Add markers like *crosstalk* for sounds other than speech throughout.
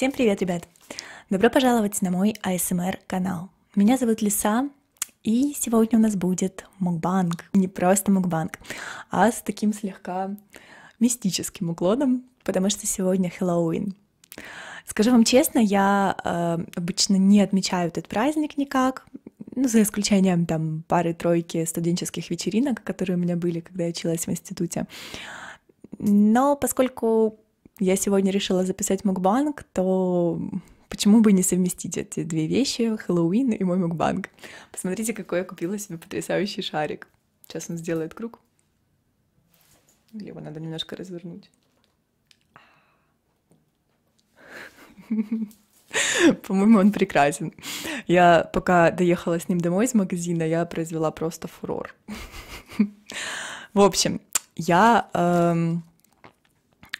Всем привет, ребят! Добро пожаловать на мой ASMR-канал. А меня зовут Лиса, и сегодня у нас будет мукбанг. Не просто мукбанг, а с таким слегка мистическим уклоном, потому что сегодня Хэллоуин. Скажу вам честно, я э, обычно не отмечаю этот праздник никак, ну, за исключением там пары-тройки студенческих вечеринок, которые у меня были, когда я училась в институте. Но поскольку я сегодня решила записать мукбанг, то почему бы не совместить эти две вещи, Хэллоуин и мой мукбанг? Посмотрите, какой я купила себе потрясающий шарик. Сейчас он сделает круг. Или его надо немножко развернуть. *laughs* По-моему, он прекрасен. Я пока доехала с ним домой из магазина, я произвела просто фурор. *laughs* В общем, я эм,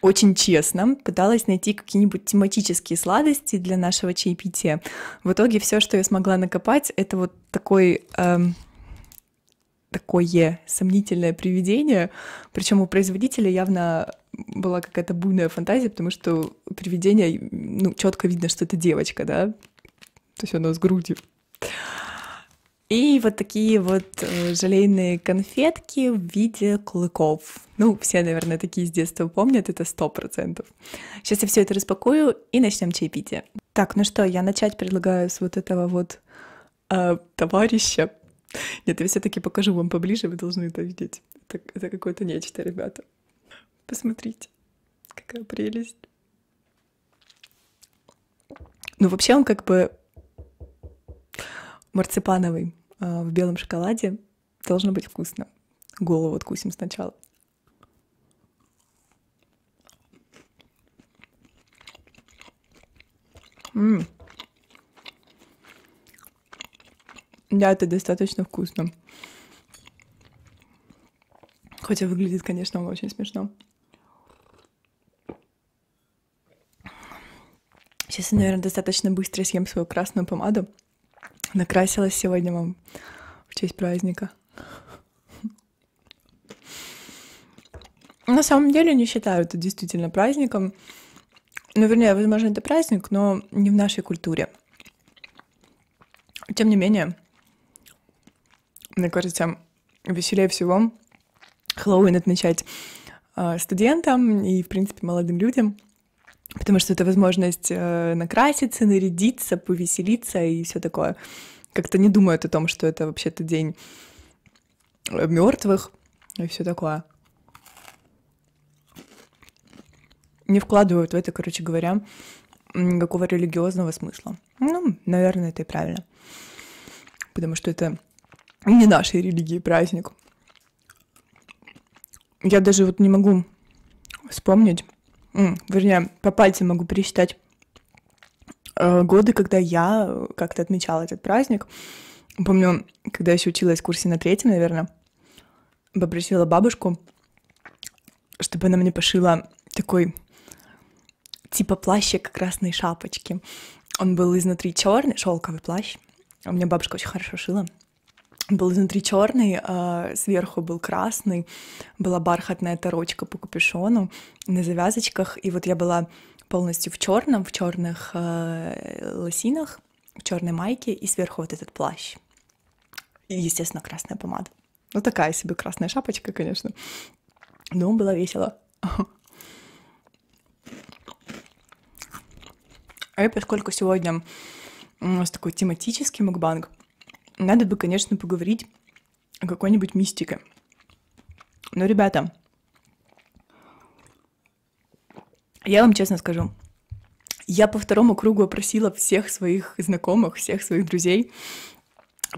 очень честно пыталась найти какие-нибудь тематические сладости для нашего чаепития. В итоге все, что я смогла накопать, это вот такой... Эм, такое сомнительное привидение. Причем у производителя явно была какая-то буйная фантазия, потому что привидение, ну, четко видно, что это девочка, да? То есть она с грудью. И вот такие вот э, желейные конфетки в виде клыков. Ну, все, наверное, такие с детства помнят, это сто процентов. Сейчас я все это распакую и начнем чаепитие. Так, ну что, я начать предлагаю с вот этого вот э, товарища. Нет, я все-таки покажу вам поближе, вы должны это видеть. Это, это какое-то нечто, ребята. Посмотрите, какая прелесть. Ну, вообще он как бы марципановый. А, в белом шоколаде должно быть вкусно. Голову откусим сначала. М-м. Да, это достаточно вкусно. Хотя выглядит, конечно, очень смешно. Сейчас я, наверное, достаточно быстро съем свою красную помаду. *laughs* Накрасилась сегодня вам в честь праздника. На самом деле не считаю это действительно праздником. Ну, вернее, возможно, это праздник, но не в нашей культуре. Тем не менее, мне кажется, веселее всего Хэллоуин отмечать э, студентам и, в принципе, молодым людям — потому что это возможность э, накраситься, нарядиться, повеселиться и все такое. Как-то не думают о том, что это вообще-то день э, мертвых и все такое. Не вкладывают в это, короче говоря, никакого религиозного смысла. Ну, наверное, это и правильно. Потому что это не нашей религии праздник. Я даже вот не могу вспомнить, вернее, по пальцам могу пересчитать э, годы, когда я э, как-то отмечала этот праздник. Помню, когда я еще училась в курсе на третьем, наверное, попросила бабушку, чтобы она мне пошила такой типа плащик красной шапочки. Он был изнутри черный, шелковый плащ. А у меня бабушка очень хорошо шила был изнутри черный, а сверху был красный, была бархатная торочка по капюшону на завязочках, и вот я была полностью в черном, в черных э, лосинах, в черной майке и сверху вот этот плащ. И, естественно, красная помада. Ну такая себе красная шапочка, конечно. Но было весело. *laughs* А я, поскольку сегодня у нас такой тематический мукбанг, надо бы, конечно, поговорить о какой-нибудь мистике. Но, ребята, я вам честно скажу, я по второму кругу опросила всех своих знакомых, всех своих друзей,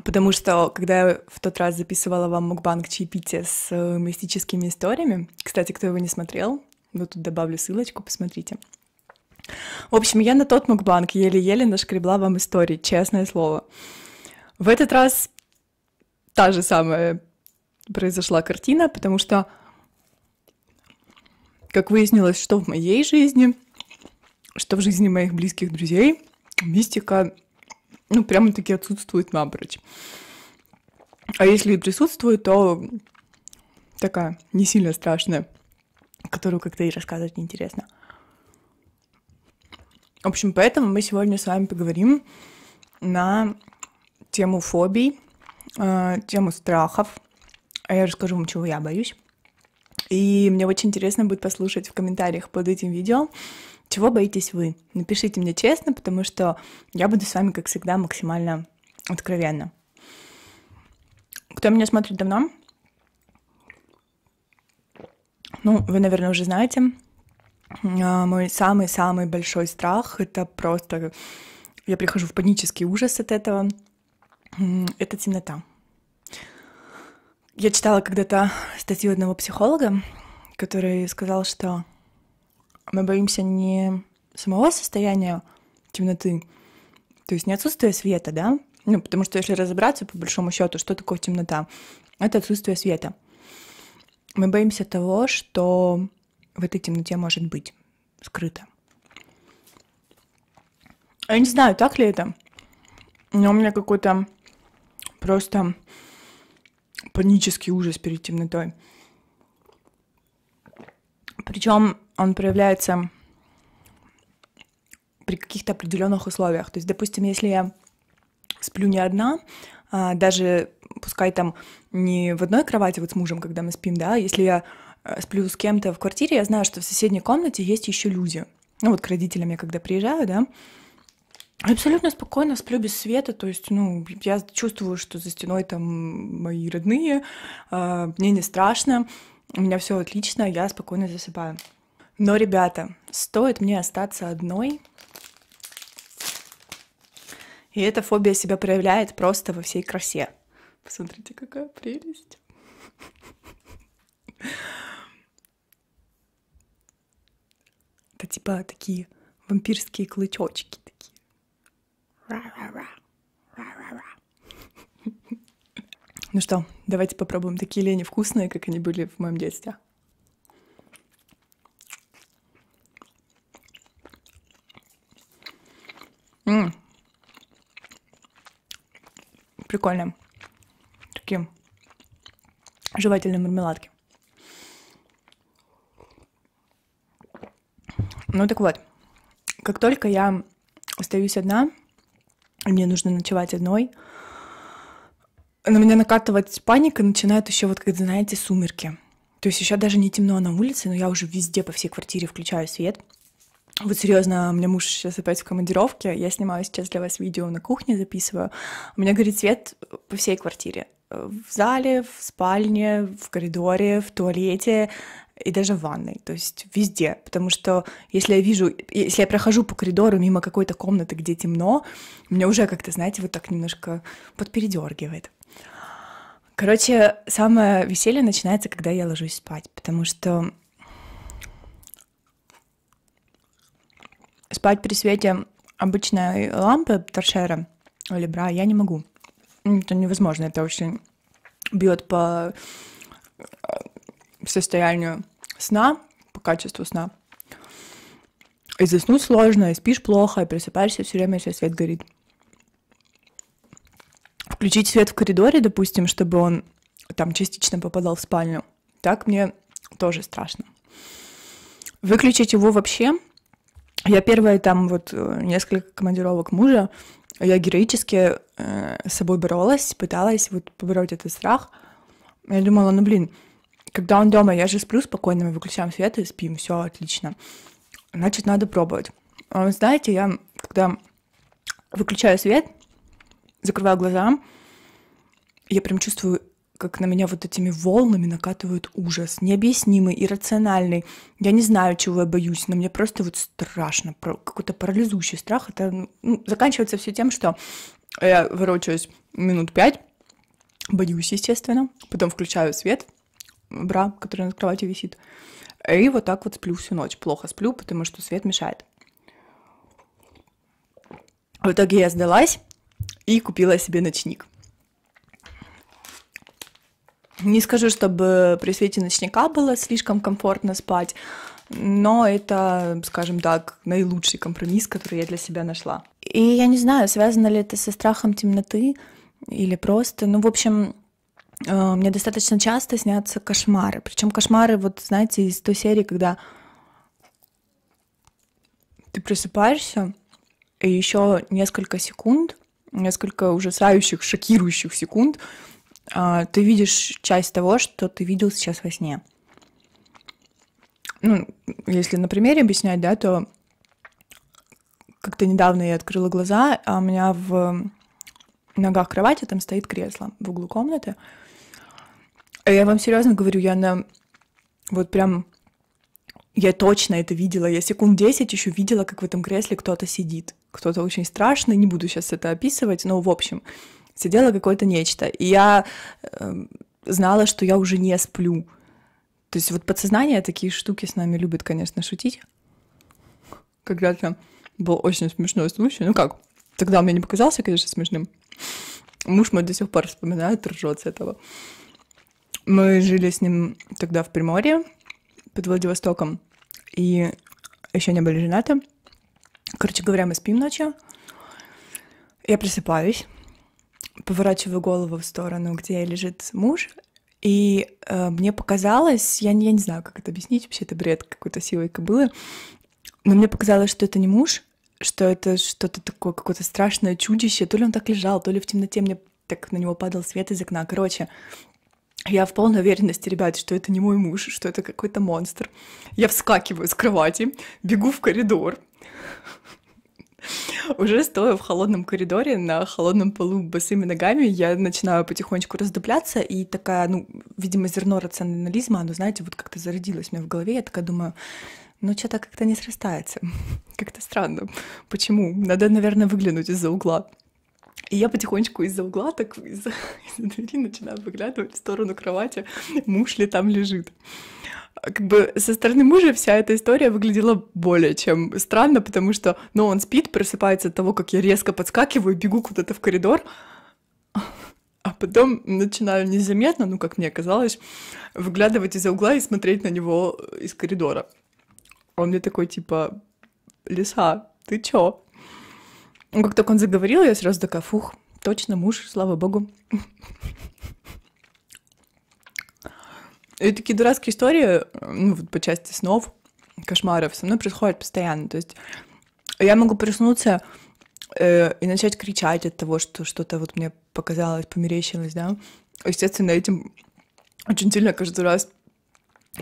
потому что когда я в тот раз записывала вам мукбанг чаепития с э, мистическими историями, кстати, кто его не смотрел, вот тут добавлю ссылочку, посмотрите. В общем, я на тот мукбанг еле-еле нашкребла вам истории, честное слово. В этот раз та же самая произошла картина, потому что, как выяснилось, что в моей жизни, что в жизни моих близких друзей, мистика, ну, прямо-таки отсутствует напрочь. А если и присутствует, то такая не сильно страшная, которую как-то и рассказывать неинтересно. В общем, поэтому мы сегодня с вами поговорим на тему фобий, э, тему страхов. а Я расскажу вам, чего я боюсь. И мне очень интересно будет послушать в комментариях под этим видео, чего боитесь вы. Напишите мне честно, потому что я буду с вами, как всегда, максимально откровенно. Кто меня смотрит давно? Ну, вы, наверное, уже знаете. Э, мой самый-самый большой страх — это просто... Я прихожу в панический ужас от этого — это темнота. Я читала когда-то статью одного психолога, который сказал, что мы боимся не самого состояния темноты, то есть не отсутствия света, да? Ну, потому что если разобраться, по большому счету, что такое темнота? Это отсутствие света. Мы боимся того, что в этой темноте может быть скрыто. А я не знаю, так ли это, но у меня какой-то Просто панический ужас перед темнотой. Причем он проявляется при каких-то определенных условиях. То есть, допустим, если я сплю не одна, а, даже пускай там не в одной кровати вот с мужем, когда мы спим, да, если я э, сплю с кем-то в квартире, я знаю, что в соседней комнате есть еще люди. Ну вот к родителям я когда приезжаю, да, Абсолютно спокойно сплю без света, то есть, ну, я чувствую, что за стеной там мои родные, а, мне не страшно, у меня все отлично, я спокойно засыпаю. Но, ребята, стоит мне остаться одной, и эта фобия себя проявляет просто во всей красе. Посмотрите, какая прелесть. *laughs* Это типа такие вампирские клычочки такие. Ну что, давайте попробуем такие лени вкусные, как они были в моем детстве. М-м. Прикольно. Такие жевательные мармеладки. Ну так вот, как только я остаюсь одна, мне нужно ночевать одной, на меня накатывать паника начинает еще вот, когда, знаете, сумерки. То есть еще даже не темно на улице, но я уже везде по всей квартире включаю свет. Вот серьезно, у меня муж сейчас опять в командировке, я снимаю сейчас для вас видео на кухне, записываю. У меня горит свет по всей квартире. В зале, в спальне, в коридоре, в туалете, и даже в ванной, то есть везде, потому что если я вижу, если я прохожу по коридору мимо какой-то комнаты, где темно, меня уже как-то, знаете, вот так немножко подпередергивает. Короче, самое веселье начинается, когда я ложусь спать, потому что спать при свете обычной лампы торшера или бра я не могу. Это невозможно, это очень бьет по состоянию сна, по качеству сна. И заснуть сложно, и спишь плохо, и просыпаешься все время, если свет горит. Включить свет в коридоре, допустим, чтобы он там частично попадал в спальню. Так мне тоже страшно. Выключить его вообще. Я первая там вот э, несколько командировок мужа, я героически э, с собой боролась, пыталась вот побороть этот страх. Я думала, ну блин, когда он дома, я же сплю спокойно, мы выключаем свет и спим, все отлично. Значит, надо пробовать. Э, знаете, я когда выключаю свет, закрываю глаза, я прям чувствую, как на меня вот этими волнами накатывает ужас, необъяснимый, иррациональный. Я не знаю, чего я боюсь, но мне просто вот страшно, какой-то парализующий страх. Это ну, заканчивается все тем, что я ворочаюсь минут пять, боюсь, естественно, потом включаю свет, бра, который над кроватью висит. И вот так вот сплю всю ночь. Плохо сплю, потому что свет мешает. В итоге я сдалась и купила себе ночник. Не скажу, чтобы при свете ночника было слишком комфортно спать, но это, скажем так, наилучший компромисс, который я для себя нашла. И я не знаю, связано ли это со страхом темноты или просто, ну, в общем, Э, мне достаточно часто снятся кошмары. Причем кошмары, вот знаете, из той серии, когда ты просыпаешься, и еще несколько секунд, несколько ужасающих, шокирующих секунд, э, ты видишь часть того, что ты видел сейчас во сне. Ну, если на примере объяснять, да, то как-то недавно я открыла глаза, а у меня в ногах кровати там стоит кресло в углу комнаты. А я вам серьезно говорю, я на вот прям я точно это видела. Я секунд 10 еще видела, как в этом кресле кто-то сидит. Кто-то очень страшный, не буду сейчас это описывать, но в общем, сидела какое-то нечто. И я э, знала, что я уже не сплю. То есть вот подсознание такие штуки с нами любит, конечно, шутить. Когда-то был очень смешной случай. Ну как, тогда он мне не показался, конечно, смешным. Муж мой до сих пор вспоминает, ржет с этого. Мы жили с ним тогда в Приморье, под Владивостоком, и еще не были женаты. Короче говоря, мы спим ночью. Я просыпаюсь, поворачиваю голову в сторону, где лежит муж, и э, мне показалось, я, не, я не знаю, как это объяснить, вообще это бред какой-то силой кобылы, но мне показалось, что это не муж, что это что-то такое, какое-то страшное чудище, то ли он так лежал, то ли в темноте мне так на него падал свет из окна. Короче, я в полной уверенности, ребят, что это не мой муж, что это какой-то монстр. Я вскакиваю с кровати, бегу в коридор. Уже стоя в холодном коридоре, на холодном полу босыми ногами, я начинаю потихонечку раздупляться, и такая, ну, видимо, зерно рационализма, оно, знаете, вот как-то зародилось мне в голове, я такая думаю, ну, что-то как-то не срастается, *laughs* как-то странно, почему? Надо, наверное, выглянуть из-за угла. И я потихонечку из-за угла, так из-за *laughs* из двери начинаю выглядывать в сторону кровати, муж ли там лежит. А, как бы со стороны мужа вся эта история выглядела более чем странно, потому что, ну, он спит, просыпается от того, как я резко подскакиваю, бегу куда-то в коридор, а потом начинаю незаметно, ну, как мне казалось, выглядывать из-за угла и смотреть на него из коридора. Он мне такой, типа, «Лиса, ты чё?» Ну, как только он заговорил, я сразу такая, фух, точно муж, слава богу. И такие дурацкие истории, ну, вот по части снов, кошмаров, со мной происходят постоянно. То есть я могу проснуться э, и начать кричать от того, что что-то вот мне показалось, померещилось, да. Естественно, этим очень сильно каждый раз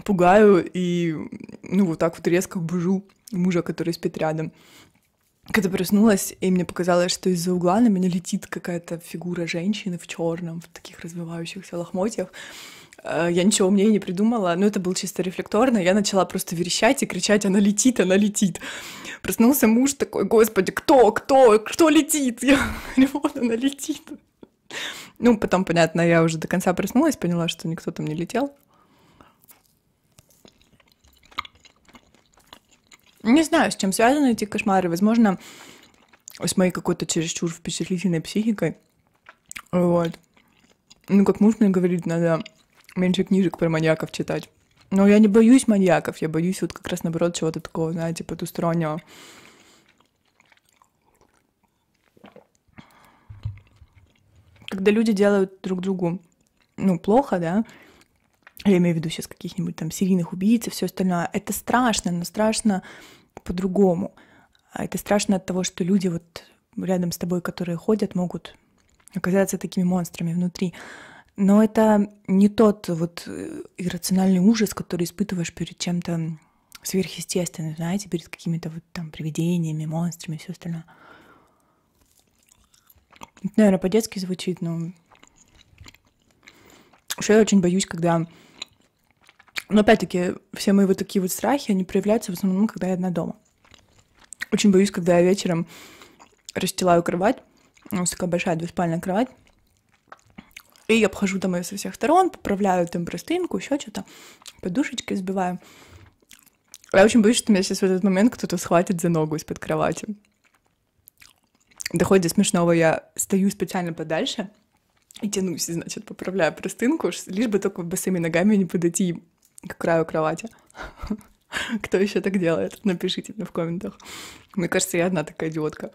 пугаю и, ну, вот так вот резко бужу мужа, который спит рядом когда проснулась, и мне показалось, что из-за угла на меня летит какая-то фигура женщины в черном, в таких развивающихся лохмотьях. Э, я ничего умнее не придумала, но это было чисто рефлекторно. Я начала просто верещать и кричать «Она летит! Она летит!» Проснулся муж такой «Господи, кто? Кто? Кто летит?» Я говорю «Вот она летит!» Ну, потом, понятно, я уже до конца проснулась, поняла, что никто там не летел. Не знаю, с чем связаны эти кошмары. Возможно, с моей какой-то чересчур впечатлительной психикой. Вот. Ну, как муж мне говорит, надо меньше книжек про маньяков читать. Но я не боюсь маньяков, я боюсь вот как раз наоборот чего-то такого, знаете, потустороннего. Когда люди делают друг другу, ну, плохо, да, я имею в виду сейчас каких-нибудь там серийных убийц и все остальное, это страшно, но страшно по-другому. А это страшно от того, что люди вот рядом с тобой, которые ходят, могут оказаться такими монстрами внутри. Но это не тот вот э, иррациональный ужас, который испытываешь перед чем-то сверхъестественным, знаете, перед какими-то вот там привидениями, монстрами и все остальное. Это, наверное, по-детски звучит, но еще я очень боюсь, когда но опять-таки, все мои вот такие вот страхи, они проявляются в основном, когда я одна дома. Очень боюсь, когда я вечером расстилаю кровать, у нас такая большая двуспальная кровать, и я обхожу там ее со всех сторон, поправляю там простынку, еще что-то, подушечкой сбиваю. А я очень боюсь, что меня сейчас в этот момент кто-то схватит за ногу из-под кровати. Доходит до смешного, я стою специально подальше и тянусь, значит, поправляю простынку, лишь бы только босыми ногами не подойти к краю кровати. *laughs* Кто еще так делает? Напишите мне в комментах. Мне кажется, я одна такая идиотка.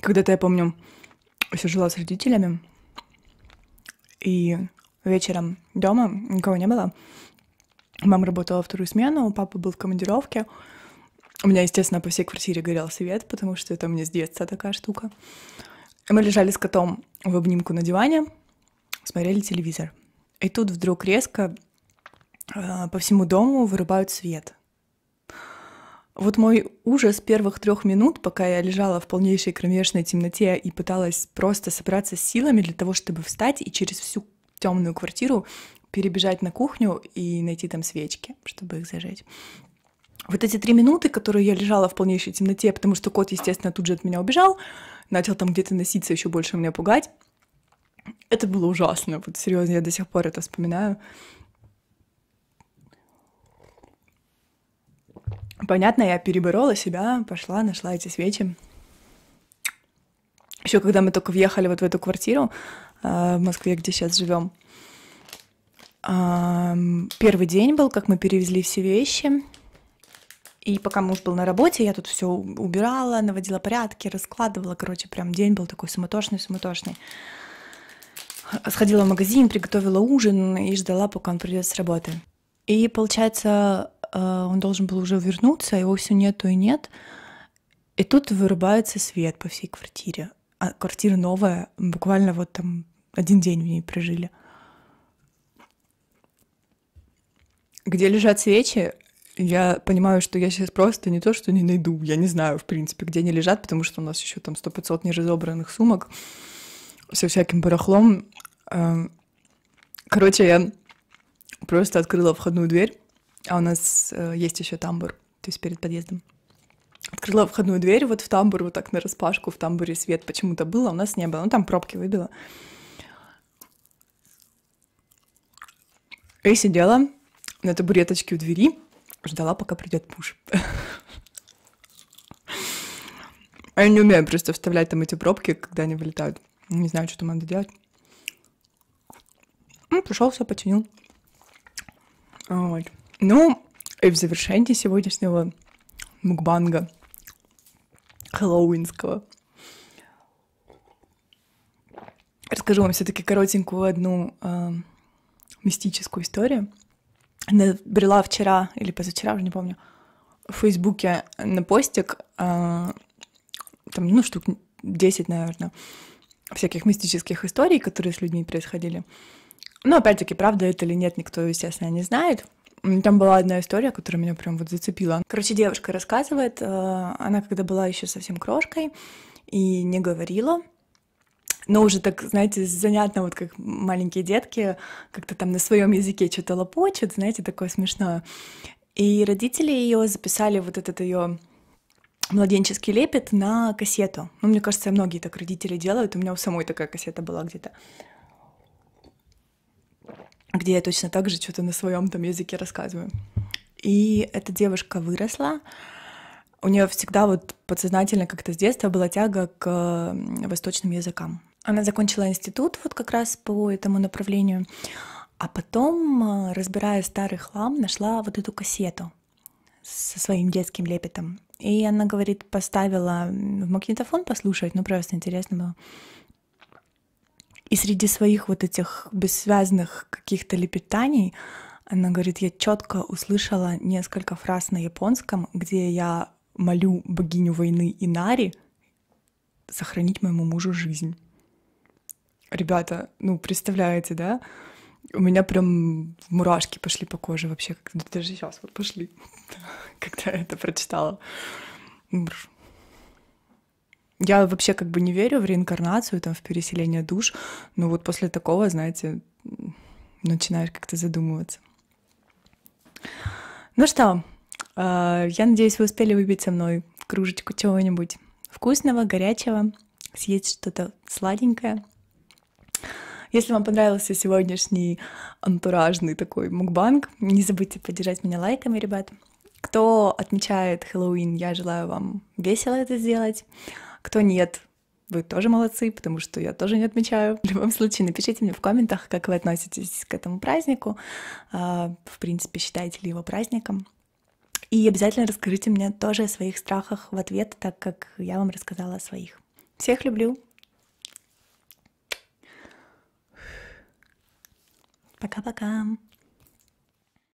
Когда-то я помню, еще жила с родителями, и вечером дома никого не было. Мама работала вторую смену, папа был в командировке. У меня, естественно, по всей квартире горел свет, потому что это у меня с детства такая штука. Мы лежали с котом в обнимку на диване, смотрели телевизор. И тут вдруг резко э, по всему дому вырубают свет. Вот мой ужас первых трех минут, пока я лежала в полнейшей кромешной темноте и пыталась просто собраться с силами для того, чтобы встать и через всю темную квартиру перебежать на кухню и найти там свечки, чтобы их зажечь. Вот эти три минуты, которые я лежала в полнейшей темноте, потому что кот, естественно, тут же от меня убежал, начал там где-то носиться, еще больше меня пугать. Это было ужасно, вот серьезно, я до сих пор это вспоминаю. Понятно, я переборола себя, пошла, нашла эти свечи. Еще когда мы только въехали вот в эту квартиру э, в Москве, где сейчас живем, э, первый день был, как мы перевезли все вещи, и пока муж был на работе, я тут все убирала, наводила порядки, раскладывала. Короче, прям день был такой суматошный, суматошный. Сходила в магазин, приготовила ужин и ждала, пока он придет с работы. И получается, э, он должен был уже вернуться, а его все нету и нет. И тут вырубается свет по всей квартире. А квартира новая, буквально вот там один день в ней прожили. Где лежат свечи, я понимаю, что я сейчас просто не то, что не найду, я не знаю, в принципе, где они лежат, потому что у нас еще там сто пятьсот неразобранных сумок со всяким барахлом. Эм, короче, я просто открыла входную дверь, а у нас э, есть еще тамбур, то есть перед подъездом. Открыла входную дверь вот в тамбур, вот так на распашку, в тамбуре свет почему-то был, а у нас не было. Ну, там пробки выбило. И сидела на табуреточке у двери, ждала, пока придет муж. А *laughs* я не умею просто вставлять там эти пробки, когда они вылетают. Не знаю, что там надо делать. Ну, пришел, все починил. Вот. Ну, и в завершении сегодняшнего мукбанга хэллоуинского расскажу вам все-таки коротенькую одну э, мистическую историю набрела вчера или позавчера, уже не помню, в Фейсбуке на постик, а, там, ну, штук 10, наверное, всяких мистических историй, которые с людьми происходили. Но, опять-таки, правда это или нет, никто, естественно, не знает. Там была одна история, которая меня прям вот зацепила. Короче, девушка рассказывает, а, она когда была еще совсем крошкой и не говорила, но уже так, знаете, занятно, вот как маленькие детки как-то там на своем языке что-то лопочут, знаете, такое смешное. И родители ее записали вот этот ее младенческий лепет на кассету. Ну, мне кажется, многие так родители делают. У меня у самой такая кассета была где-то. Где я точно так же что-то на своем там языке рассказываю. И эта девушка выросла. У нее всегда вот подсознательно как-то с детства была тяга к восточным языкам. Она закончила институт вот как раз по этому направлению, а потом, э, разбирая старый хлам, нашла вот эту кассету со своим детским лепетом. И она, говорит, поставила в магнитофон послушать, ну просто интересно было. И среди своих вот этих бессвязных каких-то лепетаний она говорит, я четко услышала несколько фраз на японском, где я молю богиню войны Инари сохранить моему мужу жизнь ребята, ну, представляете, да? У меня прям мурашки пошли по коже вообще, как ну, даже сейчас вот пошли, *laughs* когда я это прочитала. Я вообще как бы не верю в реинкарнацию, там, в переселение душ, но вот после такого, знаете, начинаешь как-то задумываться. Ну что, а, я надеюсь, вы успели выпить со мной кружечку чего-нибудь вкусного, горячего, съесть что-то сладенькое — если вам понравился сегодняшний антуражный такой мукбанг, не забудьте поддержать меня лайками, ребят. Кто отмечает Хэллоуин, я желаю вам весело это сделать. Кто нет, вы тоже молодцы, потому что я тоже не отмечаю. В любом случае, напишите мне в комментах, как вы относитесь к этому празднику. А, в принципе, считаете ли его праздником. И обязательно расскажите мне тоже о своих страхах в ответ, так как я вам рассказала о своих. Всех люблю! Пока-пока.